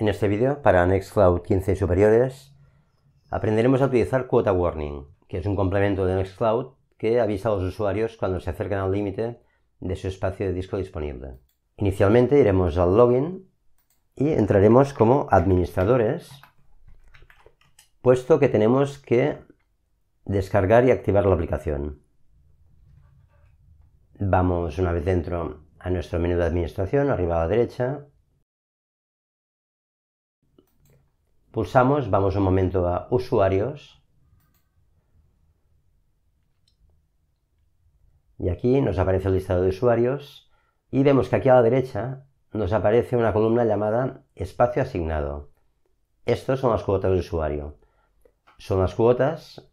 En este vídeo, para Nextcloud 15 superiores, aprenderemos a utilizar Quota Warning, que es un complemento de Nextcloud que avisa a los usuarios cuando se acercan al límite de su espacio de disco disponible. Inicialmente iremos al login y entraremos como administradores, puesto que tenemos que descargar y activar la aplicación. Vamos una vez dentro a nuestro menú de administración, arriba a la derecha, Pulsamos, vamos un momento a usuarios. Y aquí nos aparece el listado de usuarios y vemos que aquí a la derecha nos aparece una columna llamada espacio asignado. Estos son las cuotas de usuario. Son las cuotas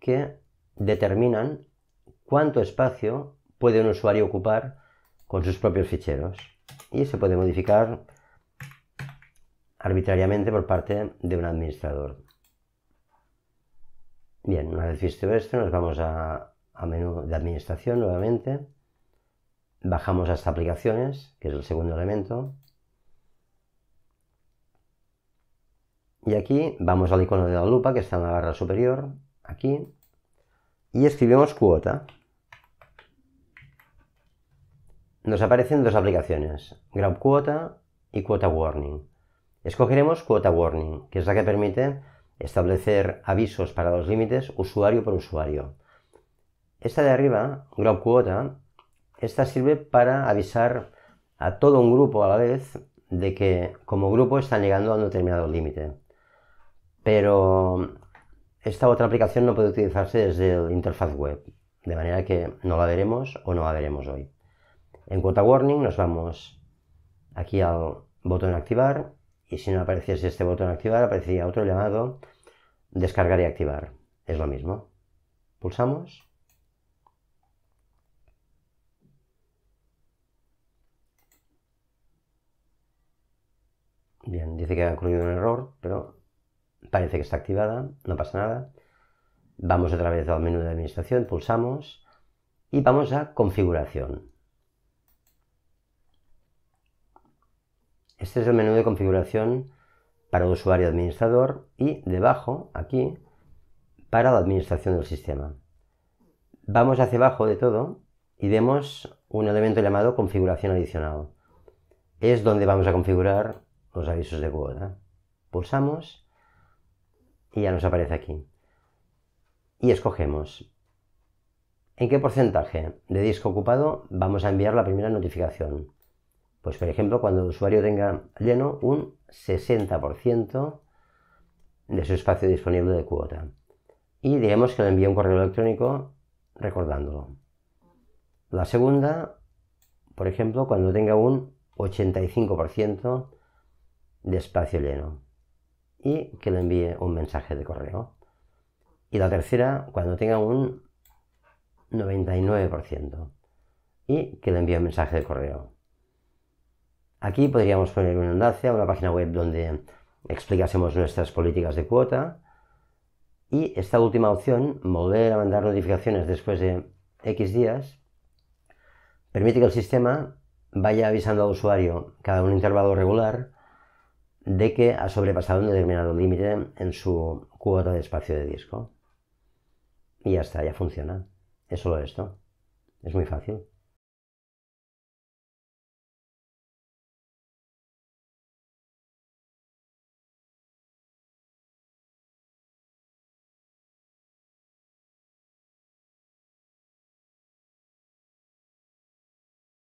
que determinan cuánto espacio puede un usuario ocupar con sus propios ficheros y se puede modificar arbitrariamente por parte de un administrador. Bien, una vez visto esto, nos vamos a, menú de administración nuevamente. Bajamos hasta aplicaciones, que es el segundo elemento. Y aquí vamos al icono de la lupa que está en la barra superior, aquí, y escribimos cuota. Nos aparecen dos aplicaciones, Grab Cuota y Cuota Warning. Escogeremos Quota Warning, que es la que permite establecer avisos para los límites usuario por usuario. Esta de arriba, Group Quota, esta sirve para avisar a todo un grupo a la vez de que como grupo están llegando a un determinado límite. Pero esta otra aplicación no puede utilizarse desde el interfaz web, de manera que no la veremos o no la veremos hoy. En Quota Warning nos vamos aquí al botón activar y si no apareciese este botón activar, aparecía otro llamado descargar y activar. Es lo mismo. Pulsamos. Bien, dice que ha ocurrido un error, pero parece que está activada, no pasa nada. Vamos otra vez al menú de administración, pulsamos y vamos a configuración. Este es el menú de configuración para usuario administrador y debajo, aquí, para la administración del sistema. Vamos hacia abajo de todo y vemos un elemento llamado configuración adicional. Es donde vamos a configurar los avisos de cuota. Pulsamos y ya nos aparece aquí. Y escogemos en qué porcentaje de disco ocupado vamos a enviar la primera notificación. Pues por ejemplo, cuando el usuario tenga lleno un 60% de su espacio disponible de cuota. Y digamos que le envíe un correo electrónico recordándolo. La segunda, por ejemplo, cuando tenga un 85% de espacio lleno. Y que le envíe un mensaje de correo. Y la tercera, cuando tenga un 99%. Y que le envíe un mensaje de correo. Aquí podríamos poner una enlace a una página web donde explicásemos nuestras políticas de cuota. Y esta última opción, volver a mandar notificaciones después de X días, permite que el sistema vaya avisando al usuario cada un intervalo regular de que ha sobrepasado un determinado límite en su cuota de espacio de disco. Y ya está, ya funciona. Es solo esto. Es muy fácil.